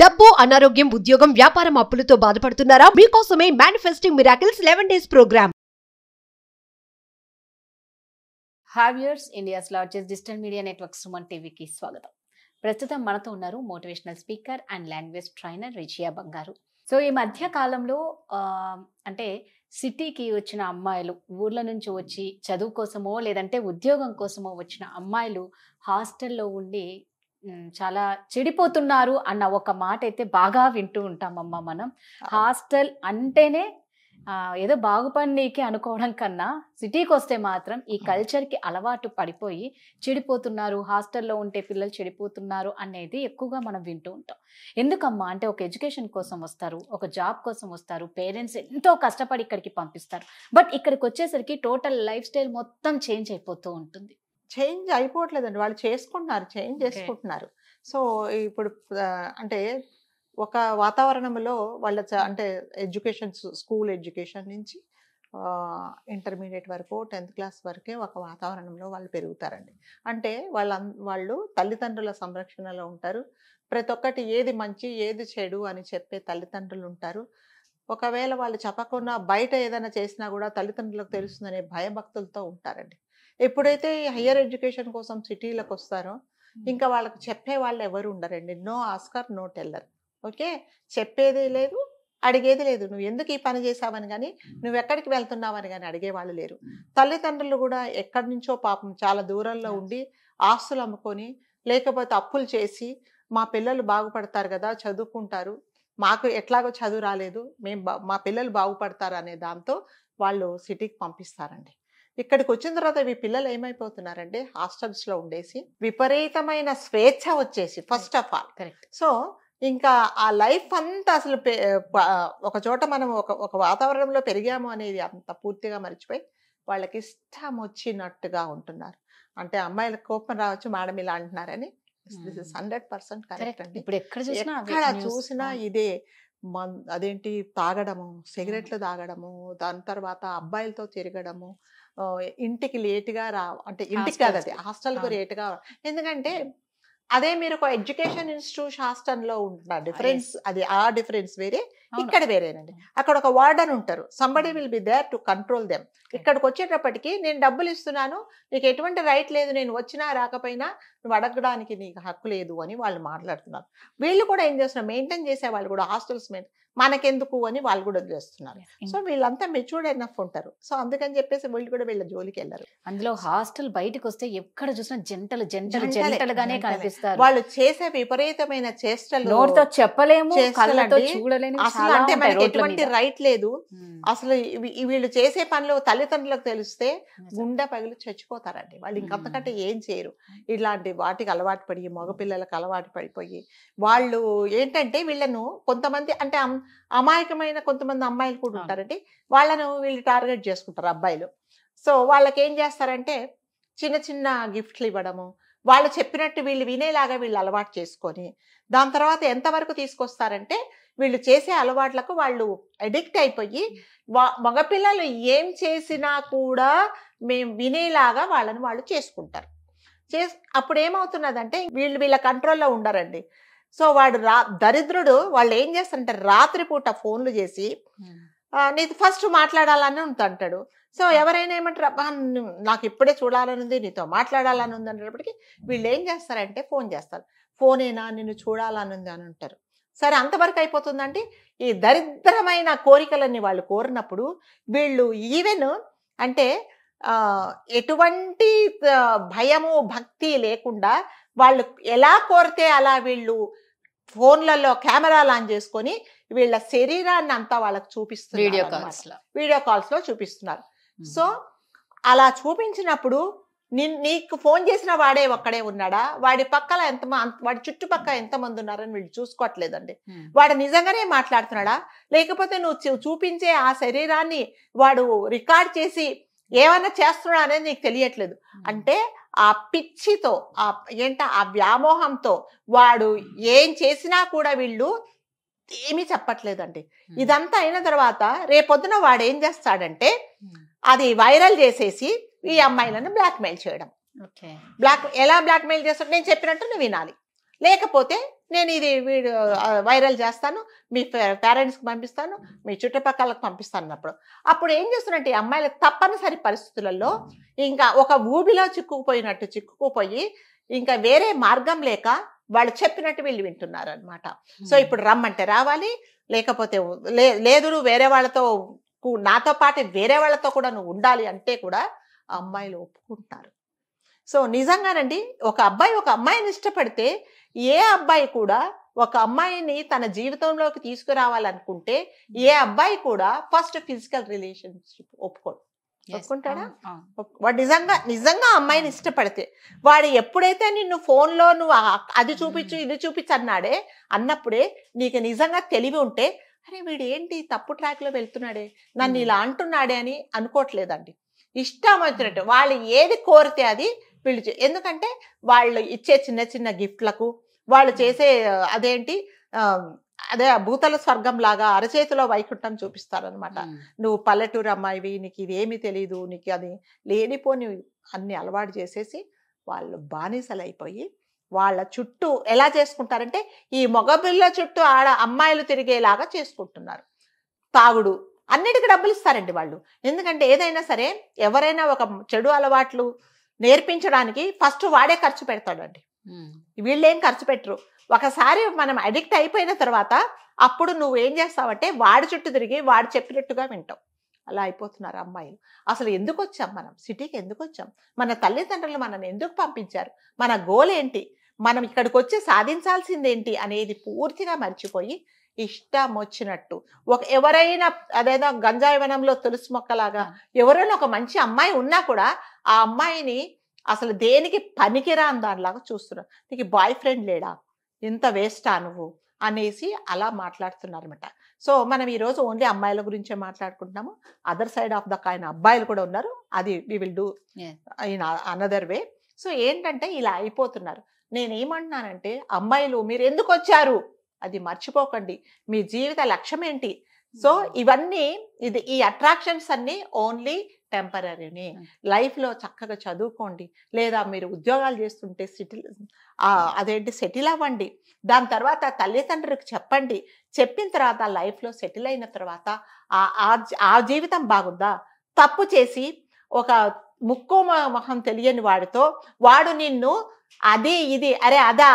డబ్బు అనారోగ్యం ఉద్యోగం వ్యాపారం అప్పులతో బాధపడుతున్నారా మీకోసమే manifesting miracles eleven days program hi viewers India's largest digital media network Suman టీవీకి స్వాగతం ప్రస్తుతం మనతో ఉన్నారు motivational speaker and language trainer Rizia Bangaru so ఈ మధ్య కాలంలో అంటే సిటీకి వచ్చిన అమ్మాయిలు ఊర్ల నుంచి వచ్చి చదువు కోసమో లేదంటే ఉద్యోగం కోసమో వచ్చిన అమ్మాయిలు హాస్టల్లో ఉండి చాలా చెడిపోతున్నారు అన్న ఒక మాట అయితే బాగా వింటూ ఉంటామమ్మ మనం హాస్టల్ అంటేనే ఏదో బాగుపడికి అనుకోవడం కన్నా సిటీకి వస్తే మాత్రం ఈ కల్చర్కి అలవాటు పడిపోయి చెడిపోతున్నారు హాస్టల్లో ఉంటే పిల్లలు చెడిపోతున్నారు అనేది ఎక్కువగా మనం వింటూ ఉంటాం ఎందుకమ్మా అంటే ఒక ఎడ్యుకేషన్ కోసం వస్తారు ఒక జాబ్ కోసం వస్తారు పేరెంట్స్ ఎంతో కష్టపడి ఇక్కడికి పంపిస్తారు బట్ ఇక్కడికి వచ్చేసరికి టోటల్ లైఫ్ స్టైల్ మొత్తం చేంజ్ అయిపోతూ ఉంటుంది చేంజ్ అయిపోవట్లేదండి వాళ్ళు చేసుకుంటున్నారు చేంజ్ చేసుకుంటున్నారు సో ఇప్పుడు అంటే ఒక వాతావరణంలో వాళ్ళ అంటే ఎడ్యుకేషన్ స్కూల్ ఎడ్యుకేషన్ నుంచి ఇంటర్మీడియట్ వరకు టెన్త్ క్లాస్ వరకే ఒక వాతావరణంలో వాళ్ళు పెరుగుతారండి అంటే వాళ్ళ వాళ్ళు తల్లిదండ్రుల సంరక్షణలో ఉంటారు ప్రతి ఒక్కటి ఏది మంచి ఏది చెడు అని చెప్పే తల్లిదండ్రులు ఉంటారు ఒకవేళ వాళ్ళు చెప్పకుండా బయట ఏదైనా చేసినా కూడా తల్లిదండ్రులకు తెలుస్తుందనే భయభక్తులతో ఉంటారండి ఎప్పుడైతే హయ్యర్ ఎడ్యుకేషన్ కోసం సిటీలకు వస్తారో ఇంకా వాళ్ళకి చెప్పే వాళ్ళు ఎవరు ఉండరండి no asker no teller okay చెప్పేది లేదు అడిగేది లేదు నువ్వు ఎందుకు ఈ పని చేసావని కానీ నువ్వు ఎక్కడికి వెళ్తున్నావని కానీ అడిగేవాళ్ళు లేరు తల్లిదండ్రులు కూడా ఎక్కడి నుంచో పాపం చాలా దూరంలో ఉండి ఆస్తులు అమ్ముకొని లేకపోతే అప్పులు చేసి మా పిల్లలు బాగుపడతారు కదా చదువుకుంటారు మాకు ఎట్లాగో చదువు రాలేదు మేము మా పిల్లలు బాగుపడతారు అనే దాంతో వాళ్ళు సిటీకి పంపిస్తారండి ఇక్కడికి వచ్చిన తర్వాత మీ పిల్లలు ఏమైపోతున్నారంటే హాస్టల్స్ లో ఉండేసి విపరీతమైన స్వేచ్ఛ వచ్చేసి first of all correct so ఇంకా ఆ లైఫ్ అంతా అసలు ఒక చోట మనం ఒక ఒక వాతావరణంలో పెరిగాము అనేది అంత పూర్తిగా మర్చిపోయి వాళ్ళకి ఇష్టం వచ్చినట్టుగా ఉంటున్నారు అంటే అమ్మాయిలకు కోపం రావచ్చు మేడం ఇలా అంటున్నారని this is hundred percent correct అండి ఇప్పుడు ఎక్కడ చూసినా ఎక్కడ చూసినా ఇదే అదేంటి తాగడము సిగరెట్లు తాగడము దాని తర్వాత అబ్బాయిలతో తిరగడము ఇంటికి లేటుగా రా అంటే ఇంటికి కాదు అది హాస్టల్కు లేట్గా ఎందుకంటే అదే మీరు ఒక ఎడ్యుకేషన్ ఇన్స్టిట్యూట్ హాస్టల్లో ఉంటున్నారు డిఫరెన్స్ అది ఆ డిఫరెన్స్ వేరే ఇక్కడ వేరేనండి అక్కడ ఒక వార్డన్ ఉంటారు somebody will be there to control them ఇక్కడికి వచ్చేటప్పటికి నేను డబ్బులు ఇస్తున్నాను నీకు ఎటువంటి రైట్ లేదు నేను వచ్చినా రాకపోయినా నువ్వు అడగడానికి నీకు హక్కు లేదు అని వాళ్ళు మాట్లాడుతున్నారు వీళ్ళు కూడా ఏం చేస్తున్నారు మెయింటైన్ చేసే వాళ్ళు కూడా హాస్టల్స్ మెయింటైన్ మనకెందుకు అని వాళ్ళు కూడా చేస్తున్నారు సో వీళ్ళంతా మెచ్యూర్డ్ ఎనఫ్ ఉంటారు సో అందుకని చెప్పేసి వీళ్ళు కూడా వీళ్ళ జోలికి వెళ్ళారు అందులో హాస్టల్ బయటకు వస్తే ఎక్కడ చూసినా జంటలు జంటలు జంటలుగానే కనిపిస్తారు వాళ్ళు చేసే విపరీతమైన చేష్టలు చెప్పలేము చూడలేము అసలు అంటే మనకి ఎటువంటి రైట్ లేదు అసలు వీళ్ళు చేసే పనులు తల్లిదండ్రులకు తెలిస్తే గుండె పగిలి చచ్చిపోతారండి వాళ్ళు ఇంకంతకంటే ఏం చేయరు ఇలాంటి వాటికి అలవాటు పడి మగపిల్లలకు అలవాటు పడిపోయి వాళ్ళు ఏంటంటే వీళ్ళను కొంతమంది అంటే అమాయకమైన కొంతమంది అమ్మాయిలు కూడా ఉంటారండి వాళ్ళను వీళ్ళు టార్గెట్ చేసుకుంటారు అబ్బాయిలు సో వాళ్ళకి ఏం చేస్తారంటే చిన్న చిన్న గిఫ్ట్లు ఇవ్వడము వాళ్ళు చెప్పినట్టు వీళ్ళు వినేలాగా వీళ్ళు అలవాటు చేసుకొని దాని తర్వాత ఎంతవరకు తీసుకొస్తారంటే వీళ్ళు చేసే అలవాట్లకు వాళ్ళు అడిక్ట్ అయిపోయి మగపిల్లలు ఏం చేసినా కూడా మేము వినేలాగా వాళ్ళని వాళ్ళు చేసుకుంటారు చే అప్పుడు ఏమవుతున్నదంటే వీళ్ళు వీళ్ళ కంట్రోల్లో ఉండరండి సో వాడు రా దరిద్రుడు వాళ్ళు ఏం చేస్తారంటే రాత్రిపూట ఫోన్లు చేసి నీ ఫస్ట్ మాట్లాడాలని ఉంటుంటాడు సో ఎవరైనా ఏమంటారు అబ్బా నాకు ఇప్పుడే చూడాలనుంది నీతో మాట్లాడాలని ఉంది అనేటప్పటికీ వీళ్ళు ఏం చేస్తారంటే ఫోన్ చేస్తారు ఫోనేనా నిన్ను చూడాలనుంది అని అంటారు సరే అంతవరకు అయిపోతుందంటే ఈ దరిద్రమైన కోరికలన్నీ వాళ్ళు కోరినప్పుడు వీళ్ళు ఈవెన్ అంటే ఎటువంటి భయము భక్తి లేకుండా వాళ్ళు ఎలా కోరితే అలా వీళ్ళు ఫోన్లలో కెమెరాలు ఆన్ చేసుకొని వీళ్ళ శరీరాన్ని అంతా వాళ్ళకి చూపిస్తున్నారు వీడియో కాల్స్ వీడియో చూపిస్తున్నారు సో అలా చూపించినప్పుడు నీకు ఫోన్ చేసిన వాడే ఒక్కడే ఉన్నాడా వాడి పక్కల ఎంత వాడి చుట్టుపక్కల ఎంతమంది ఉన్నారని వీళ్ళు చూసుకోవట్లేదండి వాడు నిజంగానే మాట్లాడుతున్నాడా లేకపోతే నువ్వు చూపించే ఆ శరీరాన్ని వాడు రికార్డ్ చేసి ఏమన్నా చేస్తున్నా అనేది నీకు తెలియట్లేదు అంటే ఆ పిచ్చితో ఆ ఏంట ఆ వ్యామోహంతో వాడు ఏం చేసినా కూడా వీళ్ళు ఏమీ చెప్పట్లేదండి ఇదంతా అయిన తర్వాత రేపొద్దున వాడు ఏం చేస్తాడంటే అది వైరల్ చేసేసి ఈ అమ్మాయిలను బ్లాక్మెయిల్ చేయడం బ్లాక్ ఎలా బ్లాక్మెయిల్ చేస్తాడు నేను చెప్పినట్టు నువ్వు వినాలి లేకపోతే నేను ఇది వీడియో వైరల్ చేస్తాను మీ పేరెంట్స్కి పంపిస్తాను మీ చుట్టుపక్కలకు పంపిస్తాను అప్పుడు అప్పుడు ఏం చేస్తున్నట్టు ఈ అమ్మాయిలకు తప్పనిసరి పరిస్థితులలో ఇంకా ఒక ఊబిలో చిక్కుకుపోయినట్టు చిక్కుకుపోయి ఇంకా వేరే మార్గం లేక వాళ్ళు చెప్పినట్టు వీళ్ళు వింటున్నారు అనమాట సో hmm. ఇప్పుడు రమ్మంటే రావాలి లేకపోతే లేదు వేరే వాళ్ళతో నాతో పాటు వేరే వాళ్ళతో కూడా నువ్వు ఉండాలి అంటే కూడా అమ్మాయిలు ఒప్పుకుంటారు సో నిజంగానండి ఒక అబ్బాయి ఒక అమ్మాయిని ఇష్టపడితే ఏ అబ్బాయి కూడా ఒక అమ్మాయిని తన జీవితంలోకి తీసుకురావాలనుకుంటే ఏ అబ్బాయి కూడా ఫస్ట్ ఫిజికల్ రిలేషన్షిప్ ఒప్పుకోడు ఒప్పుకుంటాడా వాడు నిజంగా నిజంగా అమ్మాయిని ఇష్టపడితే వాడు ఎప్పుడైతే నిన్ను ఫోన్లో నువ్వు అది చూపించు ఇది చూపించు అన్నాడే అన్నప్పుడే నీకు నిజంగా తెలివి ఉంటే అరే వీడు ఏంటి తప్పు ట్రాక్లో వెళ్తున్నాడే నన్ను ఇలా అంటున్నాడే అని అనుకోవట్లేదండి ఇష్టం వచ్చినట్టు వాళ్ళు ఏది కోరితే అది వీళ్ళు ఎందుకంటే వాళ్ళు ఇచ్చే చిన్న చిన్న గిఫ్ట్లకు వాళ్ళు చేసే అదేంటి అదే భూతల స్వర్గం లాగా అరచేతిలో వైకుంఠం చూపిస్తారనమాట నువ్వు పల్లెటూరు అమ్మాయివి నీకు ఇవేమి తెలీదు నీకు అది లేనిపోని అన్ని అలవాటు చేసేసి వాళ్ళు బానిసలైపోయి వాళ్ళ చుట్టూ ఎలా చేసుకుంటారంటే ఈ మగపిల్ల చుట్టూ ఆడ అమ్మాయిలు తిరిగేలాగా చేసుకుంటున్నారు తాగుడు అన్నిటికీ డబ్బులు ఇస్తారండి వాళ్ళు ఎందుకంటే ఏదైనా సరే ఎవరైనా ఒక చెడు అలవాట్లు నేర్పించడానికి ఫస్ట్ వాడే ఖర్చు పెడతాడండి వీళ్ళేం ఖర్చు పెట్టరు ఒకసారి మనం అడిక్ట్ అయిపోయిన తర్వాత అప్పుడు నువ్వు ఏం చేస్తావంటే వాడి చుట్టూ తిరిగి వాడు చెప్పినట్టుగా వింటావు అలా అయిపోతున్నారు అమ్మాయిలు అసలు ఎందుకు వచ్చాం మనం సిటీకి ఎందుకు వచ్చాం మన తల్లిదండ్రులు మనల్ని ఎందుకు పంపించారు మన గోల్ ఏంటి మనం ఇక్కడికి వచ్చి సాధించాల్సిందేంటి అనేది పూర్తిగా మర్చిపోయి ఇష్టం వచ్చినట్టు ఒక ఎవరైనా అదేదో గంజాయి వనంలో తులసి మొక్కలాగా ఎవరైనా ఒక మంచి అమ్మాయి ఉన్నా కూడా ఆ అమ్మాయిని అసలు దేనికి అని దానిలాగా చూస్తున్నారు నీకు బాయ్ ఫ్రెండ్ లేడా ఎంత వేస్టా నువ్వు అనేసి అలా మాట్లాడుతున్నారు అనమాట సో మనం ఈరోజు ఓన్లీ అమ్మాయిల గురించే మాట్లాడుకుంటున్నాము other side of the coin అబ్బాయిలు కూడా ఉన్నారు అది we will do in another way so ఏంటంటే ఇలా అయిపోతున్నారు నేనేమంటున్నానంటే అమ్మాయిలు మీరు ఎందుకు వచ్చారు అది మర్చిపోకండి మీ జీవిత లక్ష్యం ఏంటి సో hmm. ఇవన్నీ ఇది ఈ అట్రాక్షన్స్ అన్నీ ఓన్లీ టెంపరీని hmm. లైఫ్లో చక్కగా చదువుకోండి లేదా మీరు ఉద్యోగాలు చేస్తుంటే సెటిల్ hmm. అదేంటి సెటిల్ అవ్వండి దాని తర్వాత తల్లిదండ్రులకు చెప్పండి చెప్పిన తర్వాత లైఫ్లో సెటిల్ అయిన తర్వాత ఆ జీవితం బాగుందా తప్పు చేసి ఒక ముక్కు మొహం తెలియని వాడితో వాడు నిన్ను అది ఇది అరే అదా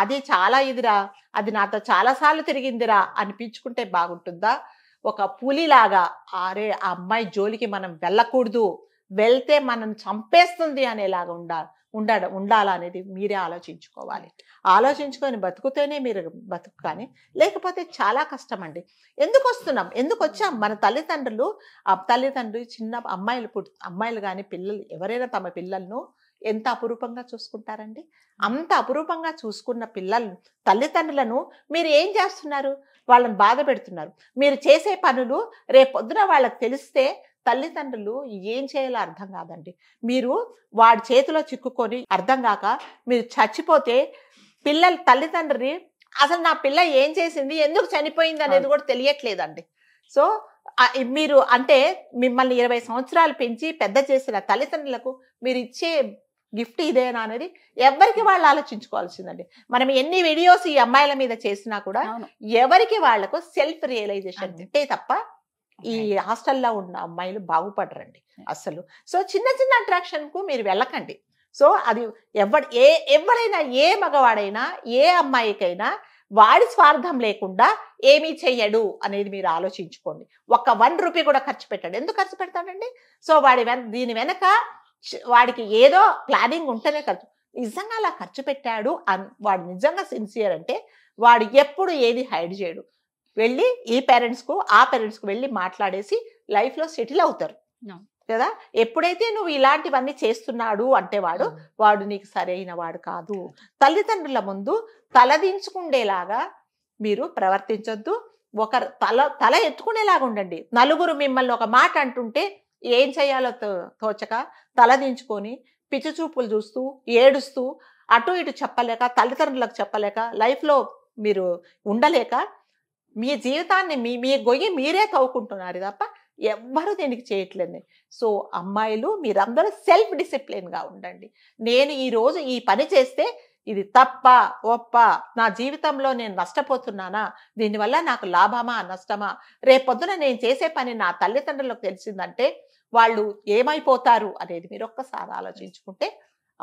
అది చాలా ఇదిరా అది నాతో చాలాసార్లు తిరిగిందిరా అనిపించుకుంటే బాగుంటుందా ఒక పులిలాగా అరే ఆ అమ్మాయి జోలికి మనం వెళ్ళకూడదు వెళ్తే మనం చంపేస్తుంది అనేలాగా ఉండాలి ఉండ ఉండాలనేది మీరే ఆలోచించుకోవాలి ఆలోచించుకొని బతుకుతేనే మీరు బతుకు కానీ లేకపోతే చాలా కష్టం అండి ఎందుకు వస్తున్నాం ఎందుకు వచ్చాం మన తల్లిదండ్రులు ఆ తల్లిదండ్రులు చిన్న అమ్మాయిలు పుట్టి అమ్మాయిలు కానీ పిల్లలు ఎవరైనా తమ పిల్లలను ఎంత అపురూపంగా చూసుకుంటారండి అంత అపురూపంగా చూసుకున్న పిల్లలు తల్లిదండ్రులను మీరు ఏం చేస్తున్నారు వాళ్ళని బాధ పెడుతున్నారు మీరు చేసే పనులు రేపొద్దున వాళ్ళకి తెలిస్తే తల్లిదండ్రులు ఏం చేయాలో అర్థం కాదండి మీరు వాడి చేతిలో చిక్కుకొని అర్థం కాక మీరు చచ్చిపోతే పిల్లల తల్లిదండ్రి అసలు నా పిల్ల ఏం చేసింది ఎందుకు చనిపోయింది అనేది కూడా తెలియట్లేదండి సో మీరు అంటే మిమ్మల్ని ఇరవై సంవత్సరాలు పెంచి పెద్ద చేసిన తల్లిదండ్రులకు మీరు ఇచ్చే గిఫ్ట్ ఇదేనా అనేది ఎవరికి వాళ్ళు ఆలోచించుకోవాల్సిందండి మనం ఎన్ని వీడియోస్ ఈ అమ్మాయిల మీద చేసినా కూడా ఎవరికి వాళ్లకు సెల్ఫ్ రియలైజేషన్ ఉంటే తప్ప ఈ హాస్టల్లో ఉన్న అమ్మాయిలు బాగుపడరండి అసలు సో చిన్న చిన్న అట్రాక్షన్ కు మీరు వెళ్ళకండి సో అది ఎవడ ఏ ఎవడైనా ఏ మగవాడైనా ఏ అమ్మాయికైనా వాడి స్వార్థం లేకుండా ఏమీ చెయ్యడు అనేది మీరు ఆలోచించుకోండి ఒక వన్ రూపీ కూడా ఖర్చు పెట్టాడు ఎందుకు ఖర్చు పెడతాడండి సో వాడి దీని వెనక వాడికి ఏదో ప్లానింగ్ ఉంటేనే ఖర్చు నిజంగా అలా ఖర్చు పెట్టాడు వాడు నిజంగా సిన్సియర్ అంటే వాడు ఎప్పుడు ఏది హైడ్ చేయడు వెళ్ళి ఈ పేరెంట్స్కు ఆ పేరెంట్స్కు వెళ్ళి మాట్లాడేసి లైఫ్లో సెటిల్ అవుతారు కదా ఎప్పుడైతే నువ్వు ఇలాంటివన్నీ చేస్తున్నాడు అంటే వాడు వాడు నీకు సరైన వాడు కాదు తల్లిదండ్రుల ముందు తలదించుకుండేలాగా మీరు ప్రవర్తించొద్దు ఒకరు తల తల ఎత్తుకునేలాగా ఉండండి నలుగురు మిమ్మల్ని ఒక మాట అంటుంటే ఏం చేయాలో తోచక తలదించుకొని పిచ్చి చూపులు చూస్తూ ఏడుస్తూ అటు ఇటు చెప్పలేక తల్లిదండ్రులకు చెప్పలేక లైఫ్లో మీరు ఉండలేక మీ జీవితాన్ని మీ మీ గొయ్యి మీరే తవ్వుకుంటున్నారు తప్ప ఎవ్వరూ దీనికి చేయట్లేదు సో అమ్మాయిలు మీరందరూ సెల్ఫ్ డిసిప్లిన్గా ఉండండి నేను ఈరోజు ఈ పని చేస్తే ఇది తప్ప ఒప్ప నా జీవితంలో నేను నష్టపోతున్నానా దీనివల్ల నాకు లాభమా నష్టమా రేపొద్దున నేను చేసే పని నా తల్లిదండ్రులకు తెలిసిందంటే వాళ్ళు ఏమైపోతారు అనేది మీరు ఒక్కసారి ఆలోచించుకుంటే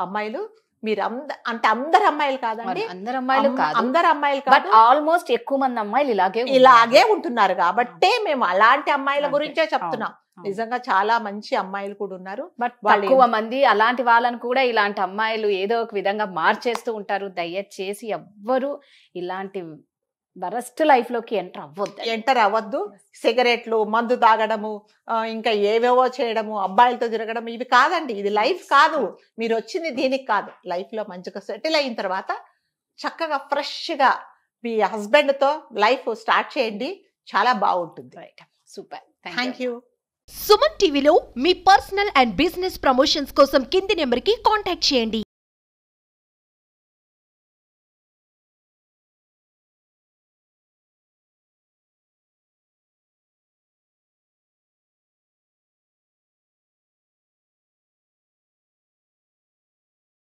అమ్మాయిలు మీరు అంద అంటే అందరు అమ్మాయిలు కాదండి అందరు అమ్మాయిలు అందరు అమ్మాయిలు కాదు ఆల్మోస్ట్ ఎక్కువ మంది అమ్మాయిలు ఇలాగే ఇలాగే ఉంటున్నారు కాబట్టే మేము అలాంటి అమ్మాయిల గురించే చెప్తున్నాం నిజంగా చాలా మంచి అమ్మాయిలు కూడా ఉన్నారు బట్ ఎక్కువ మంది అలాంటి వాళ్ళని కూడా ఇలాంటి అమ్మాయిలు ఏదో ఒక విధంగా మార్చేస్తూ ఉంటారు దయచేసి ఎవ్వరు ఇలాంటి బరెస్ట్ లైఫ్లోకి ఎంటర్ అవ్వద్దు ఎంటర్ అవ్వద్దు సిగరెట్లు మందు తాగడము ఇంకా ఏవేవో చేయడము అబ్బాయిలతో తిరగడం ఇవి కాదండి ఇది లైఫ్ కాదు మీరు వచ్చింది దీనికి కాదు లైఫ్లో మంచిగా సెటిల్ అయిన తర్వాత చక్కగా ఫ్రెష్గా మీ హస్బెండ్తో లైఫ్ స్టార్ట్ చేయండి చాలా బాగుంటుంది right super thank you Suman టీవీలో మీ పర్సనల్ అండ్ బిజినెస్ ప్రమోషన్స్ కోసం కింది నెంబర్కి కాంటాక్ట్ చేయండి